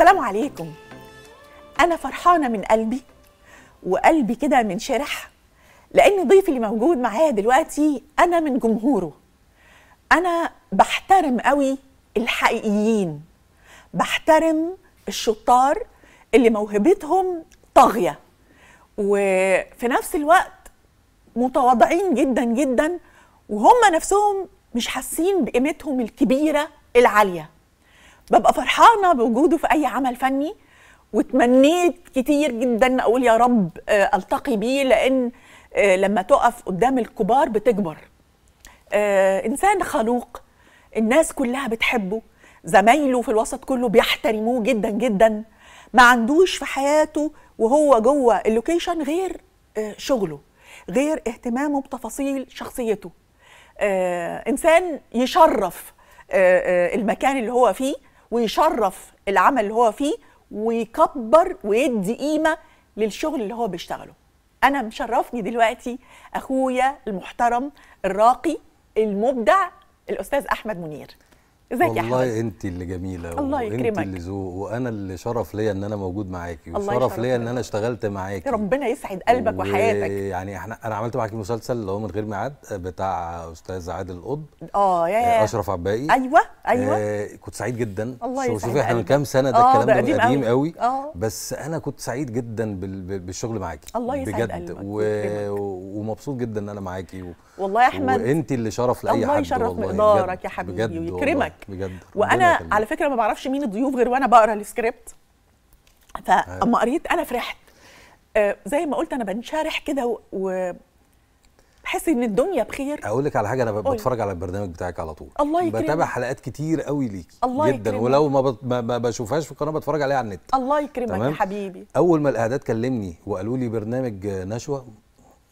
السلام عليكم أنا فرحانة من قلبي وقلبي كده من شرح لأن ضيفي اللي موجود معايا دلوقتي أنا من جمهوره أنا بحترم قوي الحقيقيين بحترم الشطار اللي موهبتهم طاغية وفي نفس الوقت متواضعين جدا جدا وهم نفسهم مش حاسين بقيمتهم الكبيرة العالية ببقى فرحانه بوجوده في اي عمل فني وتمنيت كتير جدا اقول يا رب آه، التقي بيه لان آه، لما تقف قدام الكبار بتكبر آه، انسان خلوق الناس كلها بتحبه زمايله في الوسط كله بيحترموه جدا جدا ما عندوش في حياته وهو جوه اللوكيشن غير شغله غير اهتمامه بتفاصيل شخصيته انسان يشرف المكان اللي هو فيه ويشرف العمل اللي هو فيه ويكبر ويدي قيمه للشغل اللي هو بيشتغله انا مشرفني دلوقتي اخويا المحترم الراقي المبدع الاستاذ احمد منير ازيك يا والله انت اللي جميله الله يكرمك وانت اللي ذوق وانا اللي شرف ليا ان انا موجود معاكي وشرف ليا ان انا اشتغلت معاكي ربنا يسعد قلبك و... وحياتك يعني احنا انا عملت معاكي مسلسل اللي هو من غير ميعاد بتاع استاذ عادل القطب اه يا آه، اشرف عباقي ايوه ايوه آه كنت سعيد جدا الله يسعدك شوفي احنا من كام سنه ده آه، الكلام ده قديم, قوي, آه. بس انا كنت سعيد جدا بالشغل معاكي الله يسعد بجد و... ومبسوط جدا ان انا معاكي و... والله يا احمد وانت اللي شرف لاي حد الله يشرف مقدارك يا حبيبي ويكرمك بجد وانا على فكره ما بعرفش مين الضيوف غير وانا بقرا السكريبت فاما أيوة. قريت انا فرحت آه زي ما قلت انا بنشرح كده و بحس ان الدنيا بخير اقول لك على حاجه انا بتفرج على البرنامج بتاعك على طول الله يكرمك بتابع حلقات كتير قوي ليكي الله جدا يكرمك. ولو ما, ما بشوفهاش في القناه بتفرج عليها على النت الله يكرمك يا حبيبي اول ما الاعداد كلمني وقالوا لي برنامج نشوه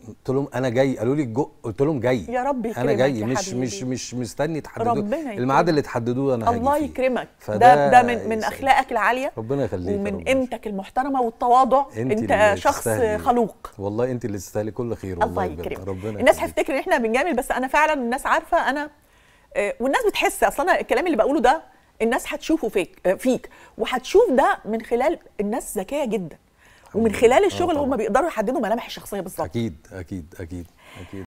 قلت لهم انا جاي قالوا لي الجو قلت لهم جاي يا رب يكرمك انا جاي مش مش مش مستني تحددوا الميعاد اللي تحددوه انا الله هاجي يكرمك ده ده من من اخلاقك العاليه ربنا يخليك ومن قيمتك المحترمه والتواضع انت, انت شخص استهلي. خلوق والله انت اللي تستاهلي كل خير والله الله يكرمك ربنا الناس هتفتكر ان احنا بنجامل بس انا فعلا الناس عارفه انا آه، والناس بتحس اصلا الكلام اللي بقوله ده الناس هتشوفه فيك آه، فيك وهتشوف ده من خلال الناس ذكيه جدا ومن خلال الشغل آه، هم بيقدروا يحددوا ملامح الشخصيه بالظبط اكيد اكيد اكيد اكيد